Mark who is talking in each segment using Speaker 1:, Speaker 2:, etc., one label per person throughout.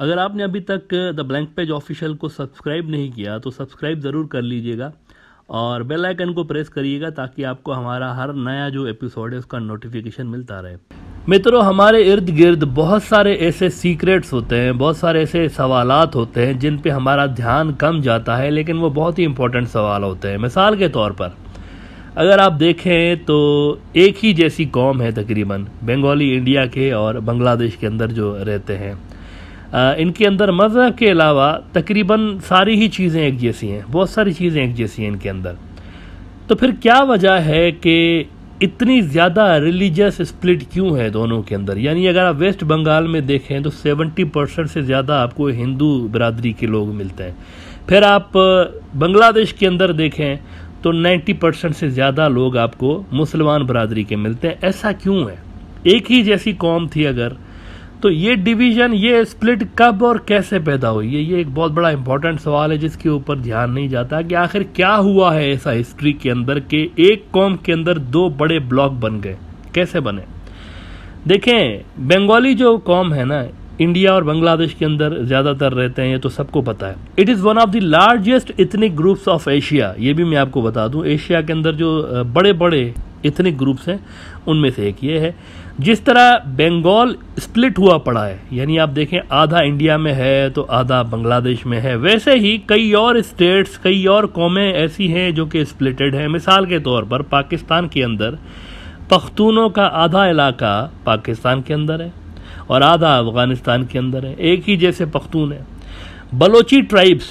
Speaker 1: अगर आपने अभी तक द ब्लैंक पेज ऑफिशियल को सब्सक्राइब नहीं किया तो सब्सक्राइब ज़रूर कर लीजिएगा और बेल आइकन को प्रेस करिएगा ताकि आपको हमारा हर नया जो एपिसोड है उसका नोटिफिकेशन मिलता रहे मित्रों हमारे इर्द गिर्द बहुत सारे ऐसे सीक्रेट्स होते हैं बहुत सारे ऐसे सवाल होते हैं जिन पे हमारा ध्यान कम जाता है लेकिन वो बहुत ही इम्पोर्टेंट सवाल होते हैं मिसाल के तौर पर अगर आप देखें तो एक ही जैसी कौम है तकरीबन बंगाली इंडिया के और बांग्लादेश के अंदर जो रहते हैं इनके अंदर मज़ा के अलावा तकरीबन सारी ही चीज़ें एक जैसी हैं बहुत सारी चीज़ें एक जैसी हैं इनके अंदर तो फिर क्या वजह है कि इतनी ज़्यादा रिलीजियस स्प्लिट क्यों है दोनों के अंदर यानी अगर आप वेस्ट बंगाल में देखें तो 70 परसेंट से ज़्यादा आपको हिंदू बरदरी के लोग मिलते हैं फिर आप बांग्लादेश के अंदर देखें तो 90 परसेंट से ज़्यादा लोग आपको मुसलमान बरदरी के मिलते हैं ऐसा क्यों है एक ही जैसी कौम थी अगर तो ये डिवीज़न ये स्प्लिट कब और कैसे पैदा हुई है ये एक बहुत बड़ा इंपॉर्टेंट सवाल है जिसके ऊपर ध्यान नहीं जाता कि आखिर क्या हुआ है ऐसा हिस्ट्री के अंदर के एक कॉम के अंदर दो बड़े ब्लॉक बन गए कैसे बने देखें बंगाली जो कॉम है ना इंडिया और बांग्लादेश के अंदर ज़्यादातर रहते हैं ये तो सबको पता है it is one of the largest ethnic groups of Asia ये भी मैं आपको बता दूं एशिया के अंदर जो बड़े बड़े इथनिक ग्रुप्स हैं उनमें से एक ये है जिस तरह बंगाल स्प्लिट हुआ पड़ा है यानी आप देखें आधा इंडिया में है तो आधा बांग्लादेश में है वैसे ही कई और स्टेट्स कई और कौमें ऐसी हैं जो कि स्प्लिटेड हैं मिसाल के तौर पर पाकिस्तान के अंदर पख्तूनों का आधा इलाका पाकिस्तान के अंदर है और आधा अफ़गानिस्तान के अंदर है एक ही जैसे पख्तून है बलोची ट्राइब्स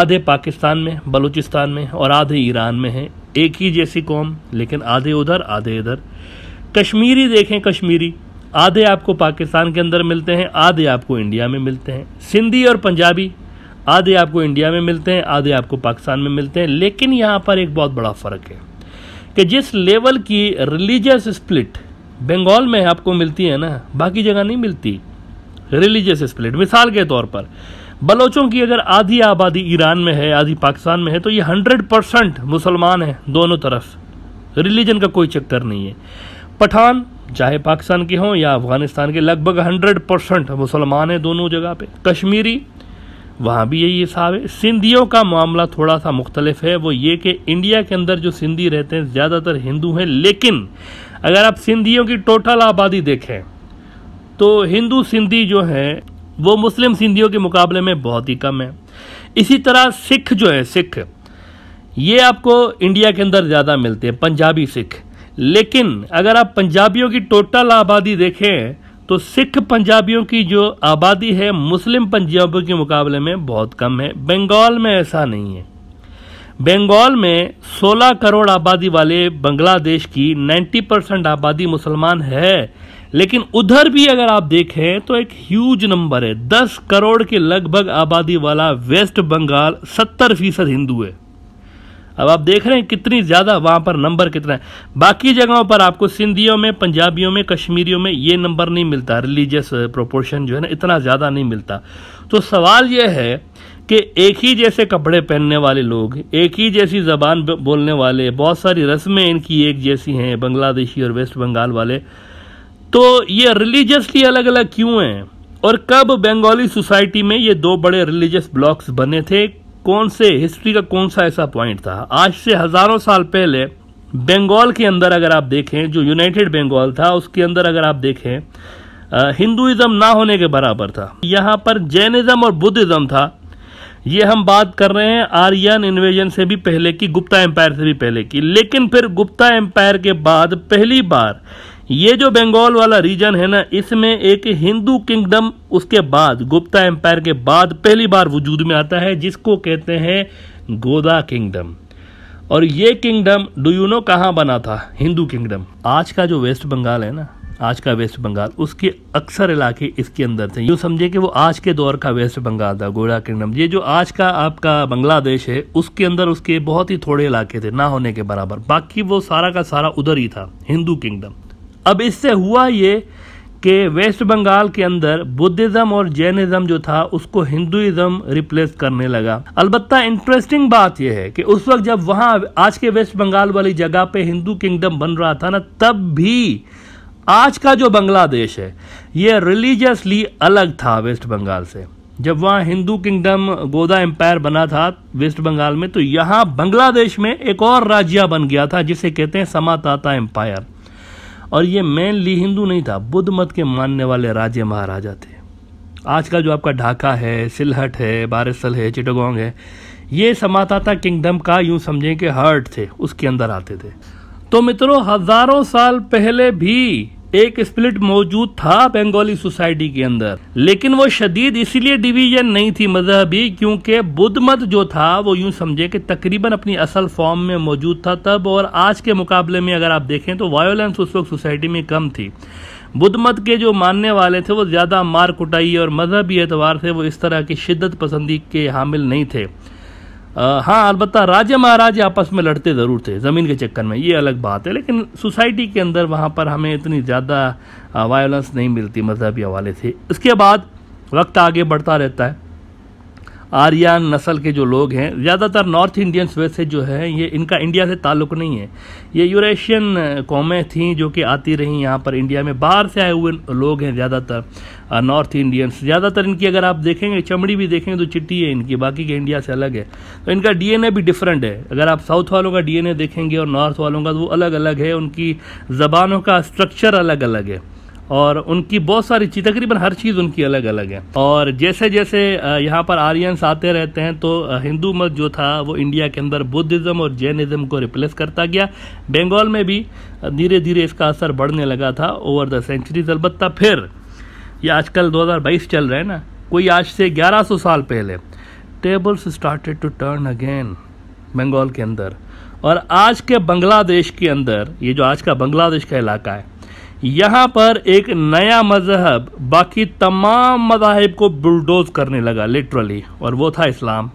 Speaker 1: आधे पाकिस्तान में बलूचिस्तान में और आधे ईरान में हैं एक ही जैसी कौम लेकिन आधे उधर आधे इधर कश्मीरी देखें कश्मीरी आधे आपको पाकिस्तान के अंदर मिलते हैं आधे आपको इंडिया में मिलते हैं सिंधी और पंजाबी आधे आपको इंडिया में मिलते हैं आधे आपको पाकिस्तान में मिलते हैं लेकिन यहाँ पर एक बहुत बड़ा फ़र्क है कि जिस लेवल की रिलीजियस स्प्लिट बंगाल में आपको मिलती है ना बाकी जगह नहीं मिलती रिलीजियस स्प्लिट मिसाल के तौर पर बलोचों की अगर आधी आबादी ईरान में है आधी पाकिस्तान में है तो ये हंड्रेड परसेंट मुसलमान हैं दोनों तरफ रिलीजन का कोई चक्कर नहीं है पठान चाहे पाकिस्तान के हों या अफगानिस्तान के लगभग हंड्रेड परसेंट मुसलमान हैं दोनों जगह पे कश्मीरी वहाँ भी यही हिसाब है सिंधियों का मामला थोड़ा सा मुख्तलिफ है वो ये कि इंडिया के अंदर जो सिंधी रहते हैं ज़्यादातर हिंदू हैं लेकिन अगर आप सिंधियों की टोटल आबादी देखें तो हिंदू सिंधी जो हैं वो मुस्लिम सिंधियों के मुकाबले में बहुत ही कम है इसी तरह सिख जो है सिख ये आपको इंडिया के अंदर ज़्यादा मिलते हैं पंजाबी सिख लेकिन अगर आप पंजाबियों की टोटल आबादी देखें तो सिख पंजाबियों की जो आबादी है मुस्लिम पंजाबियों के मुकाबले में बहुत कम है बंगाल में ऐसा नहीं है बंगाल में 16 करोड़ आबादी वाले बांग्लादेश की 90 परसेंट आबादी मुसलमान है लेकिन उधर भी अगर आप देखें तो एक ह्यूज नंबर है 10 करोड़ के लगभग आबादी वाला वेस्ट बंगाल 70 फीसद हिंदू है अब आप देख रहे हैं कितनी ज़्यादा वहाँ पर नंबर कितना है बाकी जगहों पर आपको सिंधियों में पंजाबियों में कश्मीरियों में ये नंबर नहीं मिलता रिलीजियस प्रोपोर्शन uh, जो है ना इतना ज़्यादा नहीं मिलता तो सवाल यह है कि एक ही जैसे कपड़े पहनने वाले लोग एक ही जैसी ज़बान बोलने वाले बहुत सारी रस्में इनकी एक जैसी हैं बांग्लादेशी और वेस्ट बंगाल वाले तो ये रिलीजियसली अलग अलग क्यों हैं और कब बंगाली सोसाइटी में ये दो बड़े रिलीजियस ब्लॉक्स बने थे कौन से हिस्ट्री का कौन सा ऐसा पॉइंट था आज से हजारों साल पहले बंगाल के अंदर अगर आप देखें जो यूनाइटेड बंगाल था उसके अंदर अगर आप देखें हिंदुज़म ना होने के बराबर था यहाँ पर जैनिज़्म और बुद्धिज़्म था ये हम बात कर रहे हैं आर्यन इन्वेजन से भी पहले की गुप्ता एम्पायर से भी पहले की लेकिन फिर गुप्ता एम्पायर के बाद पहली बार ये जो बंगाल वाला रीजन है ना इसमें एक हिंदू किंगडम उसके बाद गुप्ता एम्पायर के बाद पहली बार वजूद में आता है जिसको कहते हैं गोदा किंगडम और ये किंगडम डू यू नो कहाँ बना था हिंदू किंगडम आज का जो वेस्ट बंगाल है ना आज का वेस्ट बंगाल उसके अक्सर इलाके इसके अंदर थे यूँ समझे कि वो आज के दौर का वेस्ट बंगाल था गोड़ा किंगडम ये जो आज का आपका बांग्लादेश है उसके अंदर उसके बहुत ही थोड़े इलाके थे ना होने के बराबर बाकी वो सारा का सारा उधर ही था हिंदू किंगडम अब इससे हुआ ये कि वेस्ट बंगाल के अंदर बुद्धिज़्म और जैनिज़्म जो था उसको हिंदुज्म रिप्लेस करने लगा अलबत्ता इंटरेस्टिंग बात यह है कि उस वक्त जब वहाँ आज के वेस्ट बंगाल वाली जगह पे हिंदू किंगडम बन रहा था ना तब भी आज का जो बांग्लादेश है ये रिलीजियसली अलग था वेस्ट बंगाल से जब वहाँ हिंदू किंगडम गोदा एम्पायर बना था वेस्ट बंगाल में तो यहाँ बांग्लादेश में एक और राज्य बन गया था जिसे कहते हैं समाताता एम्पायर और ये मेनली हिंदू नहीं था बुद्ध मत के मानने वाले राजे महाराजा थे आज का जो आपका ढाका है सिलहट है बारिसल है चिटोगोंग है ये समाताता किंगडम का यूं समझें कि हर्ट थे उसके अंदर आते थे तो मित्रों हजारों साल पहले भी एक स्प्लिट मौजूद था बंगाली सोसाइटी के अंदर लेकिन वो शदीद इसीलिए डिवीजन नहीं थी मजहबी क्योंकि बुद्ध मत जो था वो यूं समझे कि तकरीबन अपनी असल फॉर्म में मौजूद था तब और आज के मुकाबले में अगर आप देखें तो वायोलेंस उस वक्त सोसाइटी में कम थी बुद्ध मत के जो मानने वाले थे वो ज़्यादा मार कुटाई और मजहबी एतवार से वो इस तरह की शिद्दत पसंदी के हामिल नहीं थे हाँ अलबत् राजा महाराज आपस में लड़ते ज़रूर थे ज़मीन के चक्कर में ये अलग बात है लेकिन सोसाइटी के अंदर वहाँ पर हमें इतनी ज़्यादा वायलेंस नहीं मिलती मजहबी हवाले से इसके बाद वक्त आगे बढ़ता रहता है आर्यन नस्ल के जो लोग हैं ज़्यादातर नॉर्थ इंडियंस वैसे जो है ये इनका इंडिया से ताल्लुक़ नहीं है ये यूरेशियन कौमें थीं जो कि आती रहीं यहाँ पर इंडिया में बाहर से आए हुए लोग हैं ज़्यादातर नॉर्थ इंडियंस ज़्यादातर इनकी अगर आप देखेंगे चमड़ी भी देखेंगे तो चिट्टी है इनकी बाकी के इंडिया से अलग है तो इनका डीएनए भी डिफरेंट है अगर आप साउथ वालों का डीएनए देखेंगे और नॉर्थ वालों का तो वो अलग अलग है उनकी ज़बानों का स्ट्रक्चर अलग अलग है और उनकी बहुत सारी चीज़ तकरीबन हर चीज़ उनकी अलग अलग है और जैसे जैसे यहाँ पर आर्यंस आते रहते हैं तो हिंदू मत जो था वो इंडिया के अंदर बुद्धिज़्म और जैनिज़्म को रिप्लेस करता गया बंगाल में भी धीरे धीरे इसका असर बढ़ने लगा था ओवर द सेंचुरीज अलबत् फिर ये आजकल 2022 चल रहे हैं ना कोई आज से 1100 साल पहले tables started to turn again Bengal के अंदर और आज के बांग्लादेश के अंदर ये जो आज का बांग्लादेश का इलाका है यहाँ पर एक नया मजहब बाकी तमाम मजाहब को बुलडोज करने लगा लिटरली और वो था इस्लाम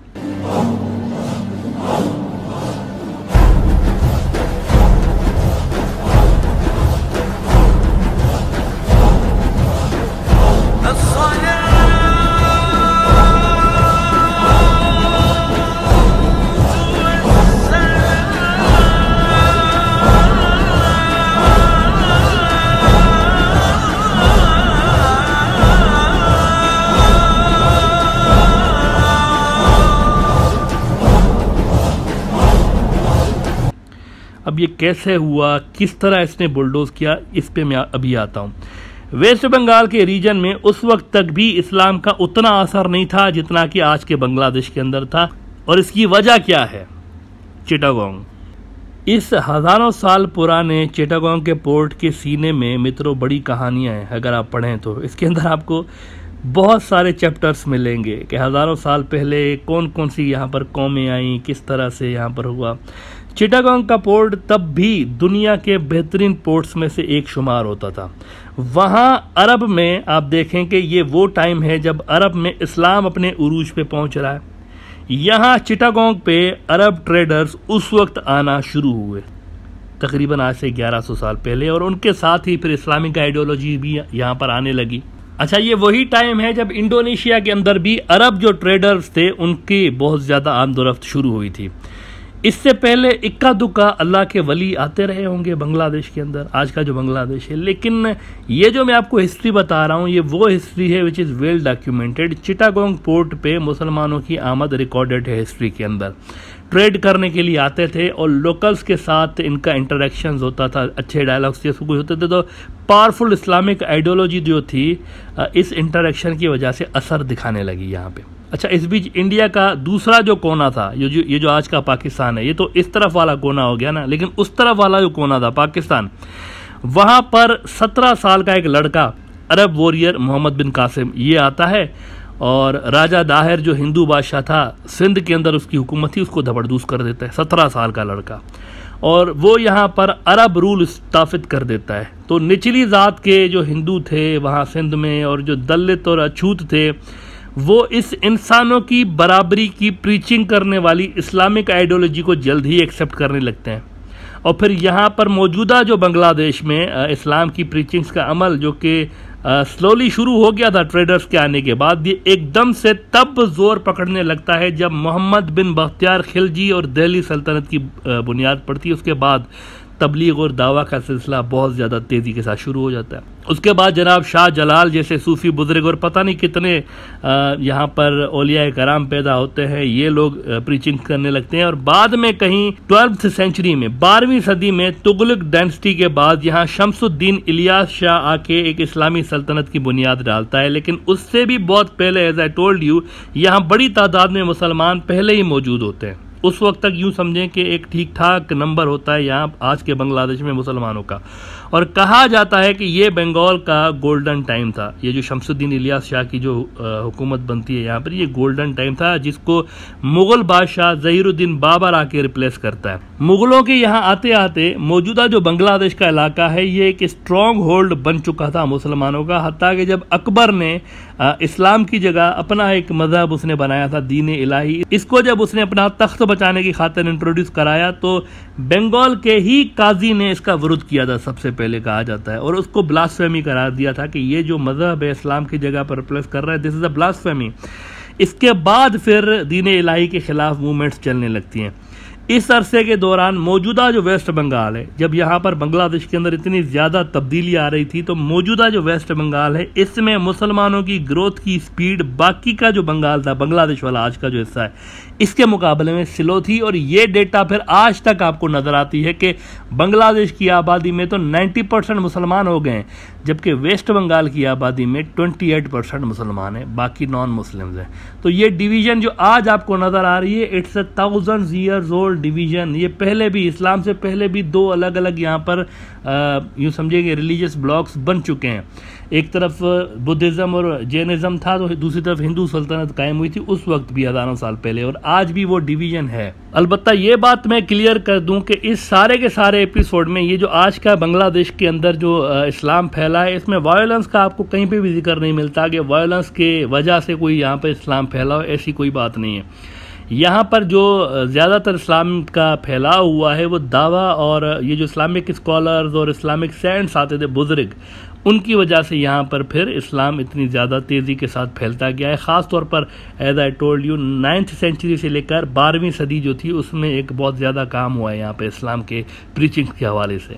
Speaker 1: ये कैसे हुआ किस तरह इसने बुलडोज़ किया इस पर मैं अभी आता हूँ वेस्ट बंगाल के रीजन में उस वक्त तक भी इस्लाम का उतना असर नहीं था जितना कि आज के बांग्लादेश के अंदर था और इसकी वजह क्या है चिटागोंग इस हज़ारों साल पुराने चिटागोंग के पोर्ट के सीने में मित्रों बड़ी कहानियां हैं अगर आप पढ़ें तो इसके अंदर आपको बहुत सारे चैप्टर्स मिलेंगे कि हज़ारों साल पहले कौन कौन सी यहाँ पर कौमें आई किस तरह से यहाँ पर हुआ चिटागोंग का पोर्ट तब भी दुनिया के बेहतरीन पोर्ट्स में से एक शुमार होता था वहाँ अरब में आप देखें कि ये वो टाइम है जब अरब में इस्लाम अपने उरूज पे पहुँच रहा है यहाँ चिटागोंग पे अरब ट्रेडर्स उस वक्त आना शुरू हुए तकरीबन आज से 1100 साल पहले और उनके साथ ही फिर इस्लामिक आइडियोलॉजी भी यहाँ पर आने लगी अच्छा ये वही टाइम है जब इंडोनेशिया के अंदर भी अरब जो ट्रेडर्स थे उनकी बहुत ज़्यादा आमदोरफ्त शुरू हुई थी इससे पहले इक्का दुक्का अल्लाह के वली आते रहे होंगे बांग्लादेश के अंदर आज का जो बांग्लादेश है लेकिन ये जो मैं आपको हिस्ट्री बता रहा हूँ ये वो हिस्ट्री है which is well documented Chittagong port पे मुसलमानों की आमद रिकॉर्डेड है हिस्ट्री के अंदर ट्रेड करने के लिए आते थे और लोकल्स के साथ इनका इंटरेक्शन होता था अच्छे डायलॉग्स ये सब कुछ होते थे तो पावरफुल इस्लामिक आइडियोलॉजी जो थी इस इंटरेक्शन की वजह से असर दिखाने लगी यहाँ पर अच्छा इस बीच इंडिया का दूसरा जो कोना था ये जो ये जो आज का पाकिस्तान है ये तो इस तरफ वाला कोना हो गया ना लेकिन उस तरफ वाला जो कोना था पाकिस्तान वहाँ पर सत्रह साल का एक लड़का Arab warrior Muhammad bin Qasim ये आता है और राजा दाहिर जो हिंदू बादशाह था सिंध के अंदर उसकी हुकूमत थी उसको धबरदूस कर देता है सत्रह साल का लड़का और वो यहाँ पर अरब रूल स्थापित कर देता है तो निचली ज़ात के जो हिंदू थे वहाँ सिंध में और जो दलित और अछूत थे वो इस इंसानों की बराबरी की प्रीचिंग करने वाली इस्लामिक आइडियोलॉजी को जल्द ही एक्सेप्ट करने लगते हैं और फिर यहाँ पर मौजूदा जो बांग्लादेश में इस्लाम की प्रीचिंग्स का अमल जो कि स्लोली शुरू हो गया था ट्रेडर्स के आने के बाद ये एकदम से तब जोर पकड़ने लगता है जब मोहम्मद बिन बख्तियार खिलजी और दिल्ली सल्तनत की बुनियाद पड़ती है उसके बाद तबलीग और दावा का सिलसिला बहुत ज़्यादा तेज़ी के साथ शुरू हो जाता है उसके बाद जनाब शाह जलाल जैसे सूफ़ी बुजुर्ग और पता नहीं कितने यहाँ पर ओलिया कराम पैदा होते हैं ये लोग प्रीचिंग करने लगते हैं और बाद में कहीं ट्वेल्थ सेंचुरी में बारहवीं सदी में तुगलक डेंसिटी के बाद यहाँ शमसुद्दीन इलियास शाह आके एक इस्लामी सल्तनत की बुनियाद डालता है लेकिन उससे भी बहुत पहले एज आई टोल्ड यू यहाँ बड़ी तादाद में मुसलमान पहले ही मौजूद होते हैं उस वक्त तक यूँ समझें कि एक ठीक ठाक नंबर होता है यहाँ आज के बांग्लादेश में मुसलमानों का और कहा जाता है कि ये बंगाल का गोल्डन टाइम था ये जो शमसुद्दीन इलियास शाह की जो हुकूमत बनती है यहाँ पर ये गोल्डन टाइम था जिसको मुग़ल बादशाह जहीरुद्दीन बाबर आके रिप्लेस करता है मुग़लों के यहाँ आते आते मौजूदा जो बांग्लादेश का इलाका है ये एक स्ट्रॉन्ग होल्ड बन चुका था मुसलमानों का हती कि जब अकबर ने इस्लाम की जगह अपना एक मज़हब उसने बनाया था दीन इलाही इसको जब उसने अपना तख्त बचाने की खातर इंट्रोड्यूस कराया तो बंगाल के ही काजी ने इसका विरोध किया था सबसे पहले कहा जाता है और उसको ब्लास्फेमी करार दिया था कि ये जो मज़हब है इस्लाम की जगह पर प्लस कर रहा है दिस इज़ अ ब्लास्फेमी इसके बाद फिर दीन इलाही के ख़िलाफ़ मूवमेंट्स चलने लगती हैं इस अरसे के दौरान मौजूदा जो वेस्ट बंगाल है जब यहाँ पर बांग्लादेश के अंदर इतनी ज़्यादा तब्दीली आ रही थी तो मौजूदा जो वेस्ट बंगाल है इसमें मुसलमानों की ग्रोथ की स्पीड बाकी का जो बंगाल था बांग्लादेश वाला आज का जो हिस्सा है इसके मुकाबले में स्लो थी और ये डेटा फिर आज तक आपको नज़र आती है कि बांग्लादेश की आबादी में तो नाइन्टी परसेंट मुसलमान हो गए हैं जबकि वेस्ट बंगाल की आबादी में ट्वेंटी एट परसेंट मुसलमान हैं बाकी नॉन मुस्लिम हैं तो ये डिवीज़न जो आज आपको नज़र आ रही है it's a thousand years old division ये पहले भी इस्लाम से पहले भी दो अलग अलग यहाँ पर यूँ समझिए कि रिलीजियस ब्लॉक्स बन चुके हैं एक तरफ बुद्धिज़्म और जैनिज़्म था तो दूसरी तरफ हिंदू सल्तनत कायम हुई थी उस वक्त भी हज़ारों साल पहले और आज भी वो डिवीज़न है अलबत् ये बात मैं क्लियर कर दूं कि इस सारे के सारे एपिसोड में ये जो आज का बांग्लादेश के अंदर जो इस्लाम फैला है इसमें वायलेंस का आपको कहीं पर भी जिक्र नहीं मिलता कि वायलेंस के वजह से कोई यहाँ पर इस्लाम फैला हो ऐसी कोई बात नहीं है यहाँ पर जो ज़्यादातर इस्लाम का फैलाव हुआ है वो दावा और ये जो इस्लामिक स्कॉलर्स और इस्लामिक सेंट्स आते थे बुज़ुर्ग उनकी वजह से यहाँ पर फिर इस्लाम इतनी ज़्यादा तेज़ी के साथ फैलता गया है ख़ास तौर पर as I told you ninth century से लेकर बारहवीं सदी जो थी उसमें एक बहुत ज़्यादा काम हुआ है यहाँ पर इस्लाम के प्रीचिंग के हवाले से